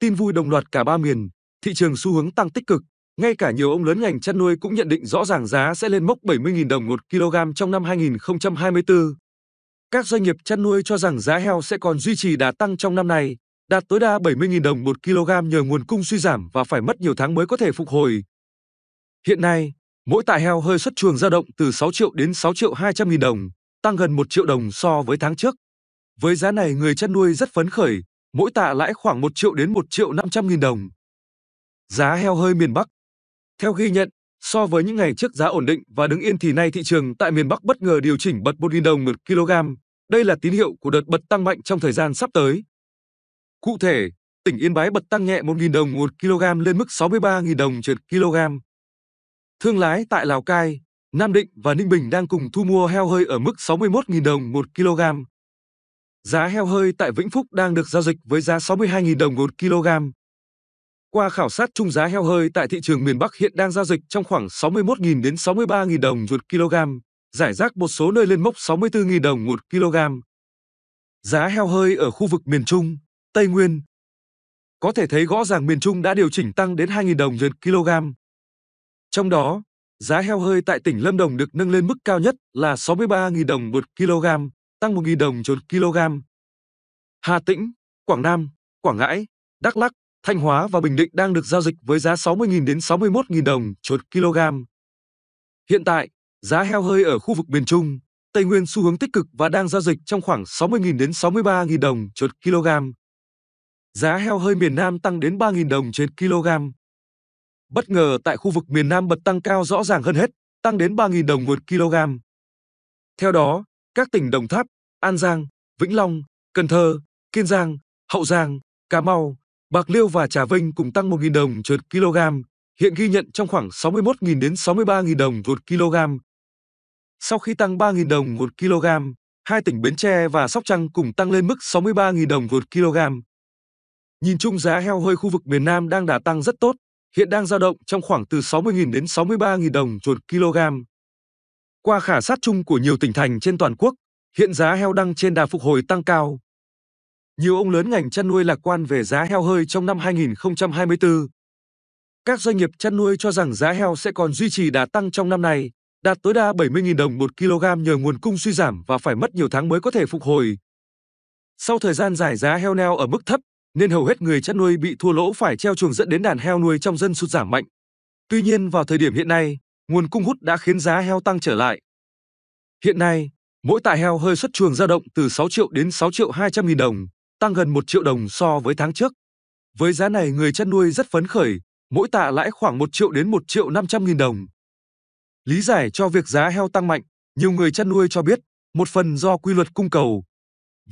Tin vui đồng loạt cả ba miền, thị trường xu hướng tăng tích cực, ngay cả nhiều ông lớn ngành chăn nuôi cũng nhận định rõ ràng giá sẽ lên mốc 70.000 đồng một kg trong năm 2024. Các doanh nghiệp chăn nuôi cho rằng giá heo sẽ còn duy trì đà tăng trong năm nay, đạt tối đa 70.000 đồng một kg nhờ nguồn cung suy giảm và phải mất nhiều tháng mới có thể phục hồi. Hiện nay, mỗi tạ heo hơi xuất chuồng dao động từ 6 triệu đến 6 triệu 200 nghìn đồng, tăng gần 1 triệu đồng so với tháng trước. Với giá này người chăn nuôi rất phấn khởi, mỗi tạ lãi khoảng 1 triệu đến 1 triệu 500 nghìn đồng. Giá heo hơi miền Bắc Theo ghi nhận, so với những ngày trước giá ổn định và đứng yên thì nay thị trường tại miền Bắc bất ngờ điều chỉnh bật 1.000 đồng một kg. Đây là tín hiệu của đợt bật tăng mạnh trong thời gian sắp tới. Cụ thể, tỉnh Yên Bái bật tăng nhẹ 1.000 đồng một kg lên mức 63.000 đồng trên kg. Thương lái tại Lào Cai, Nam Định và Ninh Bình đang cùng thu mua heo hơi ở mức 61.000 đồng một kg. Giá heo hơi tại Vĩnh Phúc đang được giao dịch với giá 62.000 đồng một kg. Qua khảo sát chung giá heo hơi tại thị trường miền Bắc hiện đang giao dịch trong khoảng 61.000 đến 63.000 đồng một kg, giải rác một số nơi lên mốc 64.000 đồng một kg. Giá heo hơi ở khu vực miền Trung, Tây Nguyên có thể thấy rõ ràng miền Trung đã điều chỉnh tăng đến 2.000 đồng một kg. Trong đó, giá heo hơi tại tỉnh Lâm Đồng được nâng lên mức cao nhất là 63.000 đồng một kg tăng 1.000 đồng trên kg. Hà Tĩnh, Quảng Nam, Quảng Ngãi, Đắk Lắc, Thanh Hóa và Bình Định đang được giao dịch với giá 60.000 đến 61.000 đồng trên kg. Hiện tại, giá heo hơi ở khu vực miền Trung, Tây Nguyên xu hướng tích cực và đang giao dịch trong khoảng 60.000 đến 63.000 đồng trên kg. Giá heo hơi miền Nam tăng đến 3.000 đồng trên kg. Bất ngờ tại khu vực miền Nam bật tăng cao rõ ràng hơn hết, tăng đến 3.000 đồng một kg. Theo đó, các tỉnh Đồng Tháp, An Giang, Vĩnh Long, Cần Thơ, Kiên Giang, Hậu Giang, Cà Mau, Bạc Liêu và Trà Vinh cùng tăng 1.000 đồng chuột kg, hiện ghi nhận trong khoảng 61.000 đến 63.000 đồng một kg. Sau khi tăng 3.000 đồng một kg, hai tỉnh Bến Tre và Sóc Trăng cùng tăng lên mức 63.000 đồng một kg. Nhìn chung giá heo hơi khu vực miền Nam đang đà tăng rất tốt, hiện đang dao động trong khoảng từ 60.000 đến 63.000 đồng một kg. Qua khảo sát chung của nhiều tỉnh thành trên toàn quốc, Hiện giá heo đang trên đà phục hồi tăng cao. Nhiều ông lớn ngành chăn nuôi lạc quan về giá heo hơi trong năm 2024. Các doanh nghiệp chăn nuôi cho rằng giá heo sẽ còn duy trì đà tăng trong năm nay, đạt tối đa 70.000 đồng một kg nhờ nguồn cung suy giảm và phải mất nhiều tháng mới có thể phục hồi. Sau thời gian dài giá heo neo ở mức thấp, nên hầu hết người chăn nuôi bị thua lỗ phải treo chuồng dẫn đến đàn heo nuôi trong dân sụt giảm mạnh. Tuy nhiên vào thời điểm hiện nay, nguồn cung hút đã khiến giá heo tăng trở lại. Hiện nay, Mỗi tạ heo hơi xuất chuồng dao động từ 6 triệu đến 6 triệu 200 nghìn đồng, tăng gần 1 triệu đồng so với tháng trước. Với giá này người chăn nuôi rất phấn khởi, mỗi tạ lãi khoảng 1 triệu đến 1 triệu 500 nghìn đồng. Lý giải cho việc giá heo tăng mạnh, nhiều người chăn nuôi cho biết, một phần do quy luật cung cầu.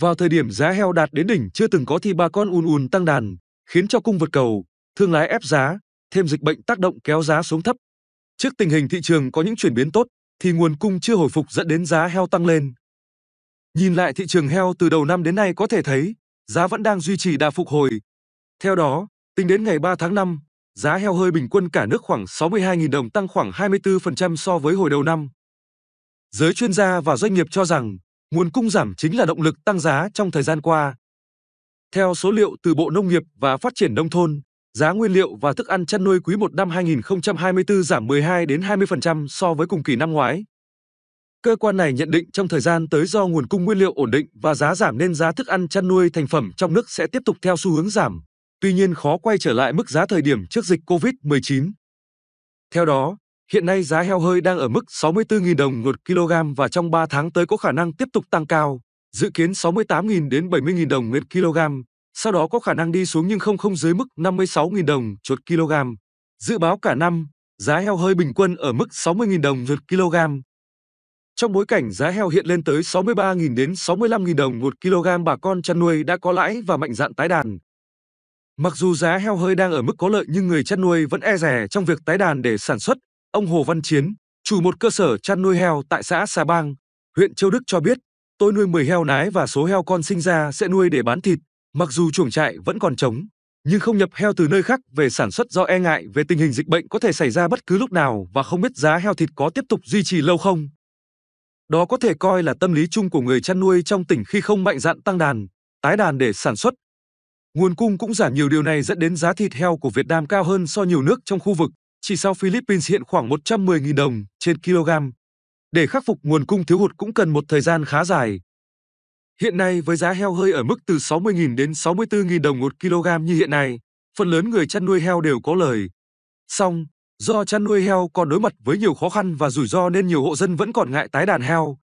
Vào thời điểm giá heo đạt đến đỉnh chưa từng có thì bà con ùn ùn tăng đàn, khiến cho cung vượt cầu, thương lái ép giá, thêm dịch bệnh tác động kéo giá xuống thấp. Trước tình hình thị trường có những chuyển biến tốt, thì nguồn cung chưa hồi phục dẫn đến giá heo tăng lên. Nhìn lại thị trường heo từ đầu năm đến nay có thể thấy, giá vẫn đang duy trì đà phục hồi. Theo đó, tính đến ngày 3 tháng 5, giá heo hơi bình quân cả nước khoảng 62.000 đồng tăng khoảng 24% so với hồi đầu năm. Giới chuyên gia và doanh nghiệp cho rằng, nguồn cung giảm chính là động lực tăng giá trong thời gian qua. Theo số liệu từ Bộ Nông nghiệp và Phát triển Nông thôn, Giá nguyên liệu và thức ăn chăn nuôi quý 1 năm 2024 giảm 12 đến 20% so với cùng kỳ năm ngoái. Cơ quan này nhận định trong thời gian tới do nguồn cung nguyên liệu ổn định và giá giảm nên giá thức ăn chăn nuôi thành phẩm trong nước sẽ tiếp tục theo xu hướng giảm, tuy nhiên khó quay trở lại mức giá thời điểm trước dịch COVID-19. Theo đó, hiện nay giá heo hơi đang ở mức 64.000 đồng một kg và trong 3 tháng tới có khả năng tiếp tục tăng cao, dự kiến 68.000 đến 70.000 đồng một kg sau đó có khả năng đi xuống nhưng không không dưới mức 56.000 đồng chuột kg. Dự báo cả năm, giá heo hơi bình quân ở mức 60.000 đồng một kg. Trong bối cảnh giá heo hiện lên tới 63.000 đến 65.000 đồng một kg bà con chăn nuôi đã có lãi và mạnh dạn tái đàn. Mặc dù giá heo hơi đang ở mức có lợi nhưng người chăn nuôi vẫn e rè trong việc tái đàn để sản xuất. Ông Hồ Văn Chiến, chủ một cơ sở chăn nuôi heo tại xã Sa Bang, huyện Châu Đức cho biết, tôi nuôi 10 heo nái và số heo con sinh ra sẽ nuôi để bán thịt. Mặc dù chuồng trại vẫn còn trống, nhưng không nhập heo từ nơi khác về sản xuất do e ngại về tình hình dịch bệnh có thể xảy ra bất cứ lúc nào và không biết giá heo thịt có tiếp tục duy trì lâu không. Đó có thể coi là tâm lý chung của người chăn nuôi trong tỉnh khi không mạnh dạn tăng đàn, tái đàn để sản xuất. Nguồn cung cũng giảm nhiều điều này dẫn đến giá thịt heo của Việt Nam cao hơn so nhiều nước trong khu vực, chỉ sau Philippines hiện khoảng 110.000 đồng trên kg. Để khắc phục nguồn cung thiếu hụt cũng cần một thời gian khá dài, Hiện nay với giá heo hơi ở mức từ 60.000 đến 64.000 đồng một kg như hiện nay, phần lớn người chăn nuôi heo đều có lời. Song, do chăn nuôi heo còn đối mặt với nhiều khó khăn và rủi ro nên nhiều hộ dân vẫn còn ngại tái đàn heo.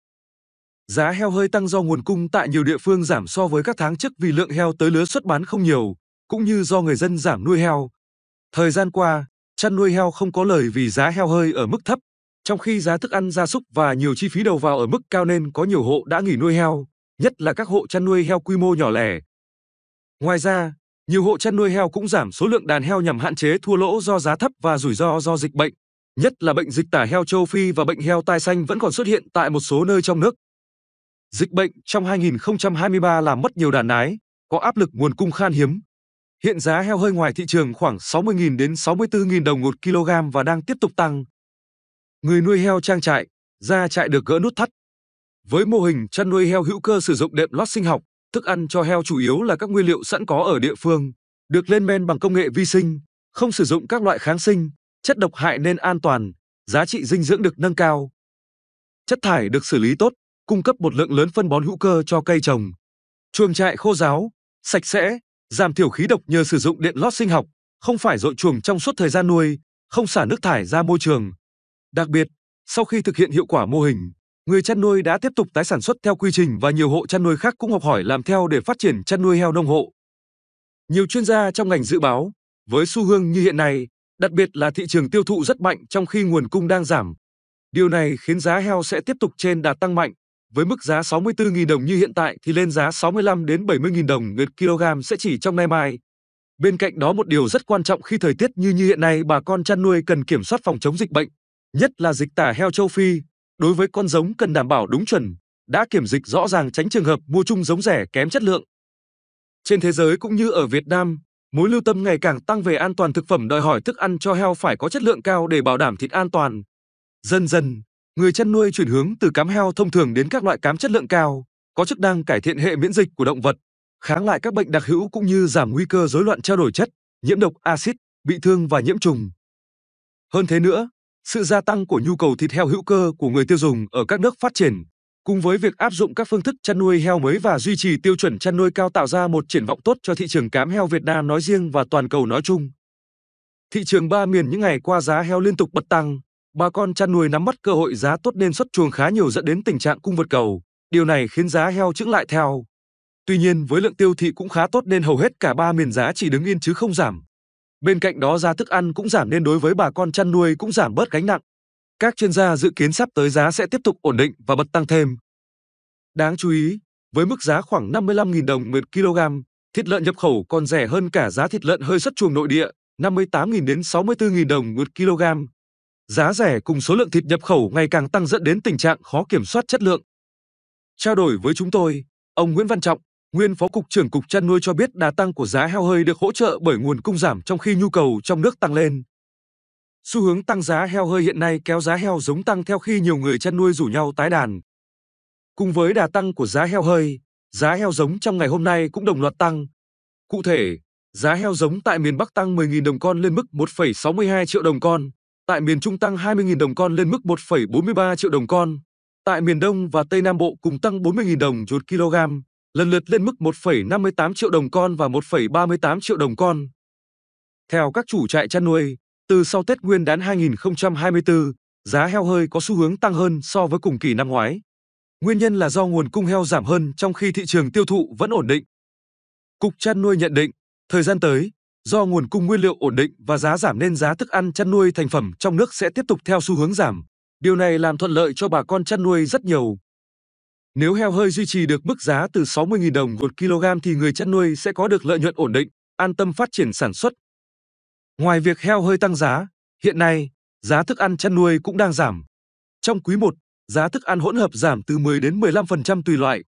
Giá heo hơi tăng do nguồn cung tại nhiều địa phương giảm so với các tháng trước vì lượng heo tới lứa xuất bán không nhiều, cũng như do người dân giảm nuôi heo. Thời gian qua, chăn nuôi heo không có lời vì giá heo hơi ở mức thấp, trong khi giá thức ăn gia súc và nhiều chi phí đầu vào ở mức cao nên có nhiều hộ đã nghỉ nuôi heo nhất là các hộ chăn nuôi heo quy mô nhỏ lẻ. Ngoài ra, nhiều hộ chăn nuôi heo cũng giảm số lượng đàn heo nhằm hạn chế thua lỗ do giá thấp và rủi ro do dịch bệnh, nhất là bệnh dịch tả heo châu Phi và bệnh heo tai xanh vẫn còn xuất hiện tại một số nơi trong nước. Dịch bệnh trong 2023 làm mất nhiều đàn nái, có áp lực nguồn cung khan hiếm. Hiện giá heo hơi ngoài thị trường khoảng 60.000 đến 64.000 đồng một kg và đang tiếp tục tăng. Người nuôi heo trang trại, ra trại được gỡ nút thắt, với mô hình chăn nuôi heo hữu cơ sử dụng đệm lót sinh học, thức ăn cho heo chủ yếu là các nguyên liệu sẵn có ở địa phương, được lên men bằng công nghệ vi sinh, không sử dụng các loại kháng sinh, chất độc hại nên an toàn, giá trị dinh dưỡng được nâng cao. Chất thải được xử lý tốt, cung cấp một lượng lớn phân bón hữu cơ cho cây trồng. Chuồng trại khô ráo, sạch sẽ, giảm thiểu khí độc nhờ sử dụng điện lót sinh học, không phải dội chuồng trong suốt thời gian nuôi, không xả nước thải ra môi trường. Đặc biệt, sau khi thực hiện hiệu quả mô hình, người chăn nuôi đã tiếp tục tái sản xuất theo quy trình và nhiều hộ chăn nuôi khác cũng học hỏi làm theo để phát triển chăn nuôi heo nông hộ. Nhiều chuyên gia trong ngành dự báo, với xu hướng như hiện nay, đặc biệt là thị trường tiêu thụ rất mạnh trong khi nguồn cung đang giảm. Điều này khiến giá heo sẽ tiếp tục trên đà tăng mạnh, với mức giá 64.000 đồng như hiện tại thì lên giá 65 đến 70.000 đồng một kg sẽ chỉ trong nay mai. Bên cạnh đó một điều rất quan trọng khi thời tiết như như hiện nay bà con chăn nuôi cần kiểm soát phòng chống dịch bệnh, nhất là dịch tả heo châu Phi, Đối với con giống cần đảm bảo đúng chuẩn, đã kiểm dịch rõ ràng tránh trường hợp mua chung giống rẻ kém chất lượng. Trên thế giới cũng như ở Việt Nam, mối lưu tâm ngày càng tăng về an toàn thực phẩm đòi hỏi thức ăn cho heo phải có chất lượng cao để bảo đảm thịt an toàn. Dần dần, người chăn nuôi chuyển hướng từ cám heo thông thường đến các loại cám chất lượng cao, có chức năng cải thiện hệ miễn dịch của động vật, kháng lại các bệnh đặc hữu cũng như giảm nguy cơ rối loạn trao đổi chất, nhiễm độc axit, bị thương và nhiễm trùng. Hơn thế nữa, sự gia tăng của nhu cầu thịt heo hữu cơ của người tiêu dùng ở các nước phát triển, cùng với việc áp dụng các phương thức chăn nuôi heo mới và duy trì tiêu chuẩn chăn nuôi cao tạo ra một triển vọng tốt cho thị trường cám heo Việt Nam nói riêng và toàn cầu nói chung. Thị trường ba miền những ngày qua giá heo liên tục bật tăng, bà con chăn nuôi nắm bắt cơ hội giá tốt nên xuất chuồng khá nhiều dẫn đến tình trạng cung vượt cầu, điều này khiến giá heo chững lại theo. Tuy nhiên với lượng tiêu thị cũng khá tốt nên hầu hết cả ba miền giá chỉ đứng yên chứ không giảm. Bên cạnh đó giá thức ăn cũng giảm nên đối với bà con chăn nuôi cũng giảm bớt gánh nặng. Các chuyên gia dự kiến sắp tới giá sẽ tiếp tục ổn định và bật tăng thêm. Đáng chú ý, với mức giá khoảng 55.000 đồng 1 kg, thịt lợn nhập khẩu còn rẻ hơn cả giá thịt lợn hơi xuất chuồng nội địa 58.000 đến 64.000 đồng 1 kg. Giá rẻ cùng số lượng thịt nhập khẩu ngày càng tăng dẫn đến tình trạng khó kiểm soát chất lượng. Trao đổi với chúng tôi, ông Nguyễn Văn Trọng, Nguyên Phó Cục trưởng Cục chăn nuôi cho biết đà tăng của giá heo hơi được hỗ trợ bởi nguồn cung giảm trong khi nhu cầu trong nước tăng lên. Xu hướng tăng giá heo hơi hiện nay kéo giá heo giống tăng theo khi nhiều người chăn nuôi rủ nhau tái đàn. Cùng với đà tăng của giá heo hơi, giá heo giống trong ngày hôm nay cũng đồng loạt tăng. Cụ thể, giá heo giống tại miền Bắc tăng 10.000 đồng con lên mức 1,62 triệu đồng con, tại miền Trung tăng 20.000 đồng con lên mức 1,43 triệu đồng con, tại miền Đông và Tây Nam Bộ cùng tăng 40.000 đồng một kg lần lượt lên mức 1,58 triệu đồng con và 1,38 triệu đồng con. Theo các chủ trại chăn nuôi, từ sau Tết Nguyên đán 2024, giá heo hơi có xu hướng tăng hơn so với cùng kỳ năm ngoái. Nguyên nhân là do nguồn cung heo giảm hơn trong khi thị trường tiêu thụ vẫn ổn định. Cục chăn nuôi nhận định, thời gian tới, do nguồn cung nguyên liệu ổn định và giá giảm nên giá thức ăn chăn nuôi thành phẩm trong nước sẽ tiếp tục theo xu hướng giảm. Điều này làm thuận lợi cho bà con chăn nuôi rất nhiều. Nếu heo hơi duy trì được mức giá từ 60.000 đồng một kg thì người chăn nuôi sẽ có được lợi nhuận ổn định, an tâm phát triển sản xuất. Ngoài việc heo hơi tăng giá, hiện nay giá thức ăn chăn nuôi cũng đang giảm. Trong quý 1, giá thức ăn hỗn hợp giảm từ 10 đến 15% tùy loại.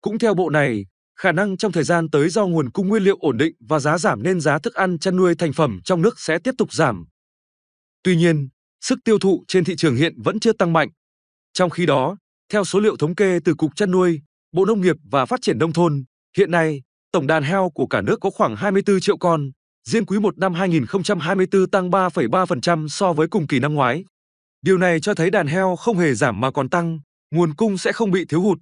Cũng theo bộ này, khả năng trong thời gian tới do nguồn cung nguyên liệu ổn định và giá giảm nên giá thức ăn chăn nuôi thành phẩm trong nước sẽ tiếp tục giảm. Tuy nhiên, sức tiêu thụ trên thị trường hiện vẫn chưa tăng mạnh. Trong khi đó, theo số liệu thống kê từ Cục Chăn nuôi, Bộ Nông nghiệp và Phát triển Nông thôn, hiện nay, tổng đàn heo của cả nước có khoảng 24 triệu con, riêng quý 1 năm 2024 tăng 3,3% so với cùng kỳ năm ngoái. Điều này cho thấy đàn heo không hề giảm mà còn tăng, nguồn cung sẽ không bị thiếu hụt.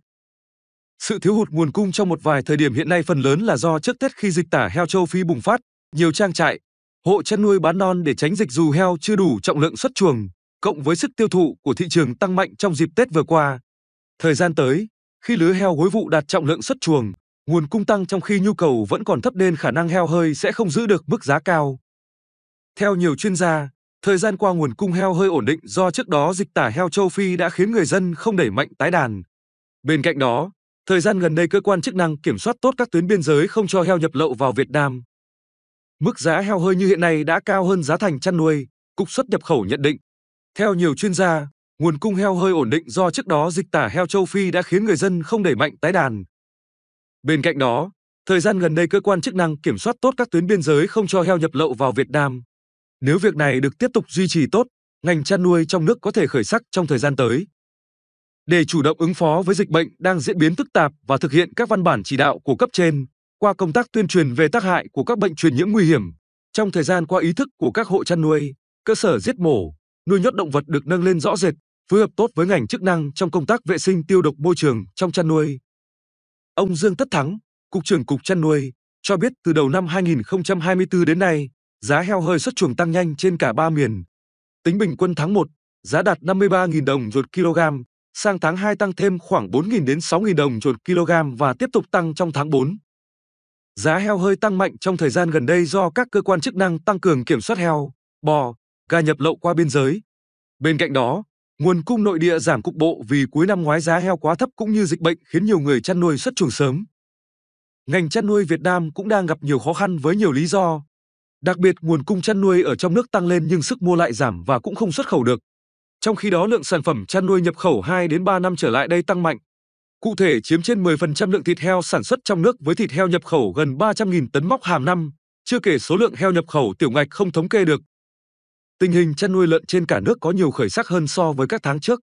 Sự thiếu hụt nguồn cung trong một vài thời điểm hiện nay phần lớn là do trước Tết khi dịch tả heo châu Phi bùng phát, nhiều trang trại, hộ chăn nuôi bán non để tránh dịch dù heo chưa đủ trọng lượng xuất chuồng, cộng với sức tiêu thụ của thị trường tăng mạnh trong dịp Tết vừa qua, Thời gian tới, khi lứa heo hối vụ đạt trọng lượng xuất chuồng, nguồn cung tăng trong khi nhu cầu vẫn còn thấp nên khả năng heo hơi sẽ không giữ được mức giá cao. Theo nhiều chuyên gia, thời gian qua nguồn cung heo hơi ổn định do trước đó dịch tả heo châu Phi đã khiến người dân không đẩy mạnh tái đàn. Bên cạnh đó, thời gian gần đây cơ quan chức năng kiểm soát tốt các tuyến biên giới không cho heo nhập lậu vào Việt Nam. Mức giá heo hơi như hiện nay đã cao hơn giá thành chăn nuôi, Cục xuất nhập khẩu nhận định. Theo nhiều chuyên gia, nguồn cung heo hơi ổn định do trước đó dịch tả heo châu Phi đã khiến người dân không đẩy mạnh tái đàn. Bên cạnh đó, thời gian gần đây cơ quan chức năng kiểm soát tốt các tuyến biên giới không cho heo nhập lậu vào Việt Nam. Nếu việc này được tiếp tục duy trì tốt, ngành chăn nuôi trong nước có thể khởi sắc trong thời gian tới. Để chủ động ứng phó với dịch bệnh đang diễn biến phức tạp và thực hiện các văn bản chỉ đạo của cấp trên, qua công tác tuyên truyền về tác hại của các bệnh truyền nhiễm nguy hiểm, trong thời gian qua ý thức của các hộ chăn nuôi, cơ sở giết mổ, nuôi nhốt động vật được nâng lên rõ rệt phối hợp tốt với ngành chức năng trong công tác vệ sinh tiêu độc môi trường trong chăn nuôi. Ông Dương Tất Thắng, Cục trưởng Cục Chăn nuôi, cho biết từ đầu năm 2024 đến nay, giá heo hơi xuất chuồng tăng nhanh trên cả ba miền. Tính bình quân tháng 1, giá đạt 53.000 đồng ruột kg, sang tháng 2 tăng thêm khoảng 4.000 đến 6.000 đồng ruột kg và tiếp tục tăng trong tháng 4. Giá heo hơi tăng mạnh trong thời gian gần đây do các cơ quan chức năng tăng cường kiểm soát heo, bò, gà nhập lậu qua biên giới. Bên cạnh đó, Nguồn cung nội địa giảm cục bộ vì cuối năm ngoái giá heo quá thấp cũng như dịch bệnh khiến nhiều người chăn nuôi xuất chuồng sớm. Ngành chăn nuôi Việt Nam cũng đang gặp nhiều khó khăn với nhiều lý do. Đặc biệt nguồn cung chăn nuôi ở trong nước tăng lên nhưng sức mua lại giảm và cũng không xuất khẩu được. Trong khi đó lượng sản phẩm chăn nuôi nhập khẩu 2 đến 3 năm trở lại đây tăng mạnh. Cụ thể chiếm trên 10% lượng thịt heo sản xuất trong nước với thịt heo nhập khẩu gần 300.000 tấn móc hàm năm, chưa kể số lượng heo nhập khẩu tiểu ngạch không thống kê được tình hình chăn nuôi lợn trên cả nước có nhiều khởi sắc hơn so với các tháng trước.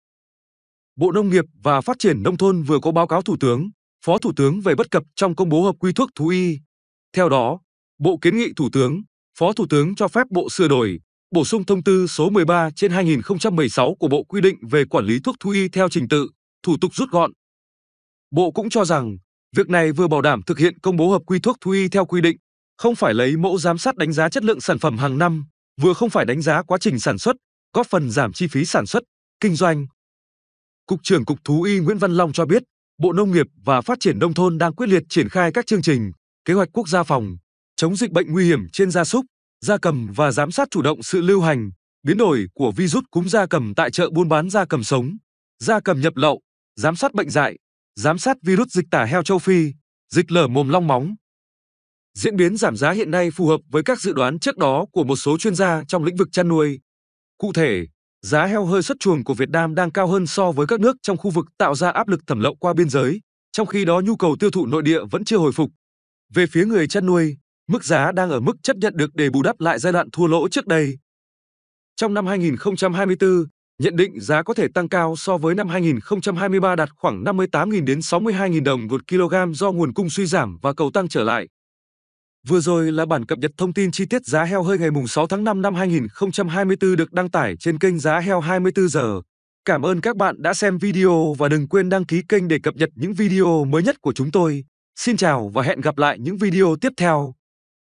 Bộ Nông nghiệp và Phát triển Nông thôn vừa có báo cáo Thủ tướng, Phó Thủ tướng về bất cập trong công bố hợp quy thuốc thú y. Theo đó, Bộ kiến nghị Thủ tướng, Phó Thủ tướng cho phép Bộ sửa đổi, bổ sung thông tư số 13 trên 2016 của Bộ quy định về quản lý thuốc thú y theo trình tự, thủ tục rút gọn. Bộ cũng cho rằng, việc này vừa bảo đảm thực hiện công bố hợp quy thuốc thú y theo quy định, không phải lấy mẫu giám sát đánh giá chất lượng sản phẩm hàng năm, vừa không phải đánh giá quá trình sản xuất, góp phần giảm chi phí sản xuất, kinh doanh. Cục trưởng Cục Thú y Nguyễn Văn Long cho biết, Bộ Nông nghiệp và Phát triển Nông thôn đang quyết liệt triển khai các chương trình, kế hoạch quốc gia phòng, chống dịch bệnh nguy hiểm trên gia súc, gia cầm và giám sát chủ động sự lưu hành, biến đổi của virus cúm gia cầm tại chợ buôn bán gia cầm sống, gia cầm nhập lậu, giám sát bệnh dại, giám sát virus dịch tả heo châu Phi, dịch lở mồm long móng. Diễn biến giảm giá hiện nay phù hợp với các dự đoán trước đó của một số chuyên gia trong lĩnh vực chăn nuôi. Cụ thể, giá heo hơi xuất chuồng của Việt Nam đang cao hơn so với các nước trong khu vực tạo ra áp lực thẩm lậu qua biên giới, trong khi đó nhu cầu tiêu thụ nội địa vẫn chưa hồi phục. Về phía người chăn nuôi, mức giá đang ở mức chấp nhận được để bù đắp lại giai đoạn thua lỗ trước đây. Trong năm 2024, nhận định giá có thể tăng cao so với năm 2023 đạt khoảng 58.000 đến 62.000 đồng một kg do nguồn cung suy giảm và cầu tăng trở lại. Vừa rồi là bản cập nhật thông tin chi tiết giá heo hơi ngày mùng 6 tháng 5 năm 2024 được đăng tải trên kênh Giá Heo 24 giờ. Cảm ơn các bạn đã xem video và đừng quên đăng ký kênh để cập nhật những video mới nhất của chúng tôi. Xin chào và hẹn gặp lại những video tiếp theo.